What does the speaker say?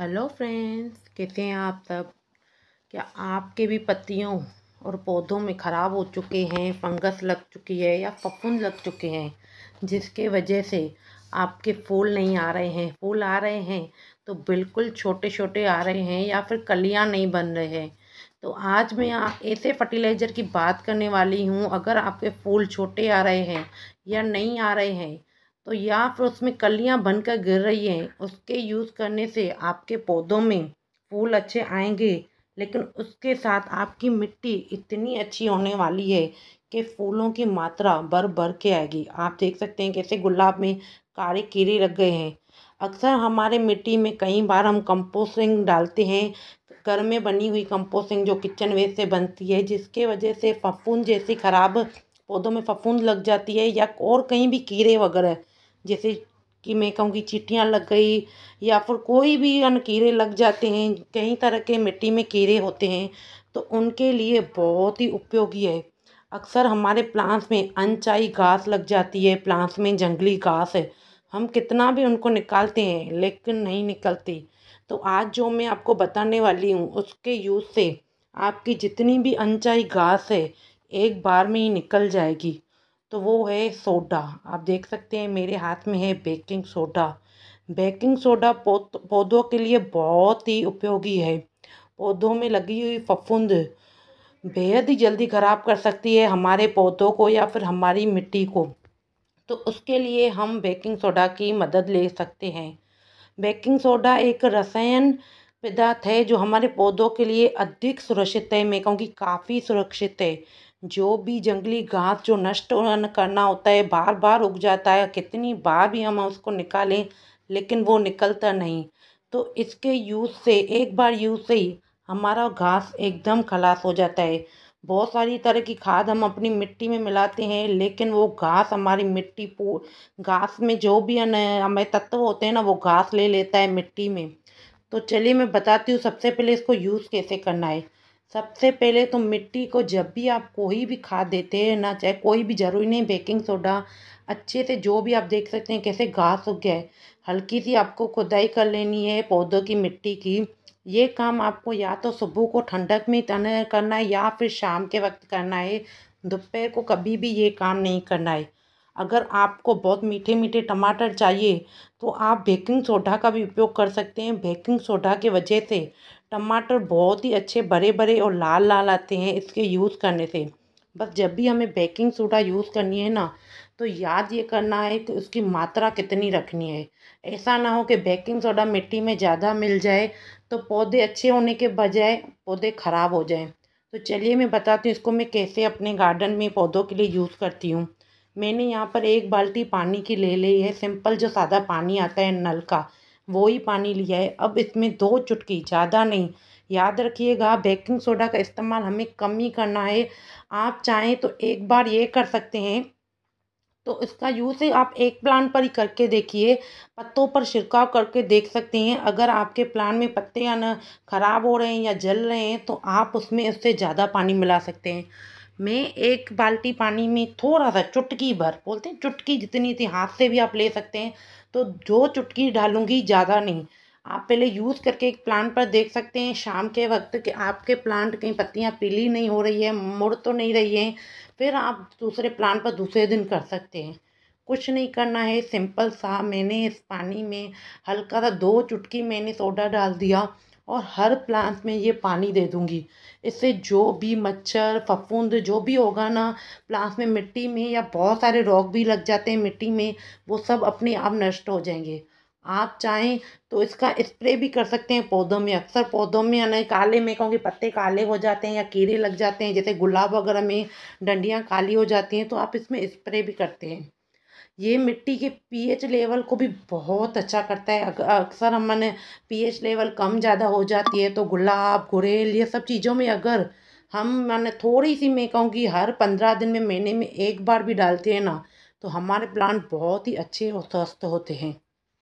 hello friends कैसे हैं आप सब क्या आपके भी पत्तियों और पौधों में ख़राब हो चुके हैं फंगस लग चुकी है या फफूंद लग चुके हैं जिसके वजह से आपके फूल नहीं आ रहे हैं फूल आ रहे हैं तो बिल्कुल छोटे छोटे आ रहे हैं या फिर कलियां नहीं बन रहे हैं तो आज मैं ऐसे फर्टिलाइज़र की बात करने वाली हूँ अगर आपके फूल छोटे आ रहे हैं या नहीं आ रहे हैं तो या फिर उसमें कलियाँ बनकर गिर रही हैं उसके यूज़ करने से आपके पौधों में फूल अच्छे आएंगे लेकिन उसके साथ आपकी मिट्टी इतनी अच्छी होने वाली है कि फूलों की मात्रा भर भर के आएगी आप देख सकते हैं कैसे गुलाब में कारे कीड़े लग गए हैं अक्सर हमारे मिट्टी में कई बार हम कंपोस्टिंग डालते हैं घर में बनी हुई कंपोस्टिंग जो किचन वेस्ट से बनती है जिसके वजह से फफूंद जैसी ख़राब पौधों में फफूंद लग जाती है या और कहीं भी कीड़े वगैरह जैसे कि मैं कहूँ कि लग गई या फिर कोई भी अन कीड़े लग जाते हैं कई तरह के मिट्टी में कीड़े होते हैं तो उनके लिए बहुत ही उपयोगी है अक्सर हमारे प्लांट्स में अनचाई घास लग जाती है प्लांट्स में जंगली घास है हम कितना भी उनको निकालते हैं लेकिन नहीं निकलती तो आज जो मैं आपको बताने वाली हूँ उसके यूज़ से आपकी जितनी भी अनचाई घास है एक बार में ही निकल जाएगी तो वो है सोडा आप देख सकते हैं मेरे हाथ में है बेकिंग सोडा बेकिंग सोडा पौधों के लिए बहुत ही उपयोगी है पौधों में लगी हुई फफूंद बेहद ही जल्दी ख़राब कर सकती है हमारे पौधों को या फिर हमारी मिट्टी को तो उसके लिए हम बेकिंग सोडा की मदद ले सकते हैं बेकिंग सोडा एक रसायन पदार्थ है जो हमारे पौधों के लिए अधिक सुरक्षित है मैं कहूँगी काफ़ी सुरक्षित है जो भी जंगली घास जो नष्ट करना होता है बार बार उग जाता है कितनी बार भी हम उसको निकालें लेकिन वो निकलता नहीं तो इसके यूज़ से एक बार यूज़ से ही हमारा घास एकदम खलास हो जाता है बहुत सारी तरह की खाद हम अपनी मिट्टी में मिलाते हैं लेकिन वो घास हमारी मिट्टी पू घास में जो भी हमें तत्व होते हैं ना वो घास ले लेता है मिट्टी में तो चलिए मैं बताती हूँ सबसे पहले इसको यूज़ कैसे करना है सबसे पहले तो मिट्टी को जब भी आप कोई भी खाद देते हैं ना चाहे कोई भी ज़रूरी नहीं बेकिंग सोडा अच्छे से जो भी आप देख सकते हैं कैसे घास उग गया है हल्की सी आपको खुदाई कर लेनी है पौधों की मिट्टी की ये काम आपको या तो सुबह को ठंडक में करना है या फिर शाम के वक्त करना है दोपहर को कभी भी ये काम नहीं करना है अगर आपको बहुत मीठे मीठे टमाटर चाहिए तो आप बेकिंग सोडा का भी उपयोग कर सकते हैं बेकिंग सोडा के वजह से टमाटर बहुत ही अच्छे बड़े बड़े और लाल लाल आते हैं इसके यूज़ करने से बस जब भी हमें बेकिंग सोडा यूज़ करनी है ना तो याद ये करना है कि उसकी मात्रा कितनी रखनी है ऐसा ना हो कि बेकिंग सोडा मिट्टी में ज़्यादा मिल जाए तो पौधे अच्छे होने के बजाय पौधे ख़राब हो जाएं तो चलिए मैं बताती हूँ इसको मैं कैसे अपने गार्डन में पौधों के लिए यूज़ करती हूँ मैंने यहाँ पर एक बाल्टी पानी की ले ली है सिंपल जो सादा पानी आता है नल का वो ही पानी लिया है अब इसमें दो चुटकी ज़्यादा नहीं याद रखिएगा बेकिंग सोडा का इस्तेमाल हमें कम ही करना है आप चाहें तो एक बार ये कर सकते हैं तो इसका यूज़ आप एक प्लान पर ही करके देखिए पत्तों पर छिड़काव करके देख सकते हैं अगर आपके प्लान में पत्ते या खराब हो रहे हैं या जल रहे हैं तो आप उसमें उससे ज़्यादा पानी मिला सकते हैं में एक बाल्टी पानी में थोड़ा सा चुटकी भर बोलते हैं चुटकी जितनी थी हाथ से भी आप ले सकते हैं तो जो चुटकी डालूंगी ज़्यादा नहीं आप पहले यूज़ करके एक प्लांट पर देख सकते हैं शाम के वक्त कि आपके प्लांट कहीं पत्तियां पीली नहीं हो रही है मुड़ तो नहीं रही हैं फिर आप दूसरे प्लांट पर दूसरे दिन कर सकते हैं कुछ नहीं करना है सिंपल सा मैंने इस पानी में हल्का सा दो चुटकी मैंने सोडा डाल दिया और हर प्लांट में ये पानी दे दूँगी इससे जो भी मच्छर फफूंद जो भी होगा ना प्लांट्स में मिट्टी में या बहुत सारे रोग भी लग जाते हैं मिट्टी में वो सब अपने आप नष्ट हो जाएंगे आप चाहें तो इसका स्प्रे भी कर सकते हैं पौधों में अक्सर पौधों में यानी काले में क्योंकि पत्ते काले हो जाते हैं या कीड़े लग जाते हैं जैसे गुलाब वगैरह में डंडियाँ काली हो जाती हैं तो आप इसमें स्प्रे भी करते हैं ये मिट्टी के पीएच लेवल को भी बहुत अच्छा करता है अक्सर हम मैंने पीएच लेवल कम ज़्यादा हो जाती है तो गुलाब गुरेल ये सब चीज़ों में अगर हम मैंने थोड़ी सी मैं कहूँगी हर पंद्रह दिन में महीने में एक बार भी डालते हैं ना तो हमारे प्लांट बहुत ही अच्छे और स्वस्थ होते हैं